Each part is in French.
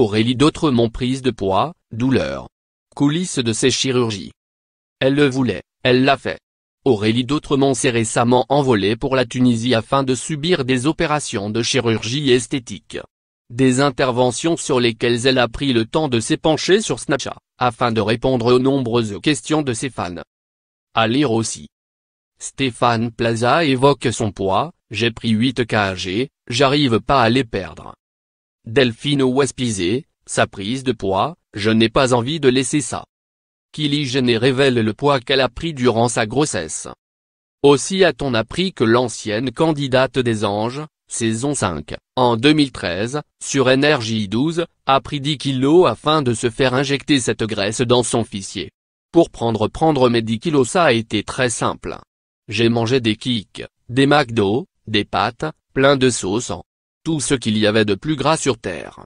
Aurélie d'autrement prise de poids, douleur. Coulisses de ses chirurgies. Elle le voulait, elle l'a fait. Aurélie d'autrement s'est récemment envolée pour la Tunisie afin de subir des opérations de chirurgie esthétique. Des interventions sur lesquelles elle a pris le temps de s'épancher sur Snapchat, afin de répondre aux nombreuses questions de ses fans. À lire aussi. Stéphane Plaza évoque son poids, j'ai pris 8 kg, j'arrive pas à les perdre. Delphine Ouespizé, sa prise de poids, je n'ai pas envie de laisser ça. Kylie Jenner révèle le poids qu'elle a pris durant sa grossesse. Aussi a-t-on appris que l'ancienne candidate des anges, saison 5, en 2013, sur nrj 12, a pris 10 kilos afin de se faire injecter cette graisse dans son fissier. Pour prendre prendre mes 10 kilos ça a été très simple. J'ai mangé des kicks, des McDo, des pâtes, plein de sauce en tout ce qu'il y avait de plus gras sur terre.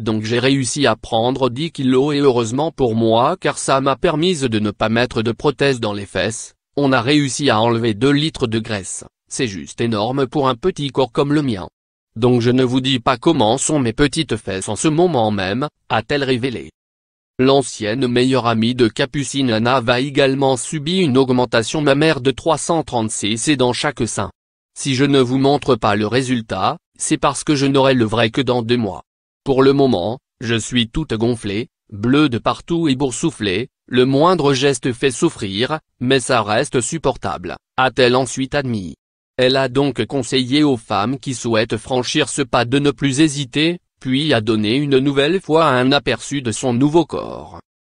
Donc j'ai réussi à prendre 10 kilos et heureusement pour moi car ça m'a permise de ne pas mettre de prothèse dans les fesses, on a réussi à enlever 2 litres de graisse, c'est juste énorme pour un petit corps comme le mien. Donc je ne vous dis pas comment sont mes petites fesses en ce moment même, a-t-elle révélé. L'ancienne meilleure amie de Capucine Anna va également subir une augmentation mammaire de 336 et dans chaque sein. Si je ne vous montre pas le résultat, c'est parce que je n'aurai le vrai que dans deux mois. Pour le moment, je suis toute gonflée, bleue de partout et boursouflée, le moindre geste fait souffrir, mais ça reste supportable, a-t-elle ensuite admis. Elle a donc conseillé aux femmes qui souhaitent franchir ce pas de ne plus hésiter, puis a donné une nouvelle fois un aperçu de son nouveau corps.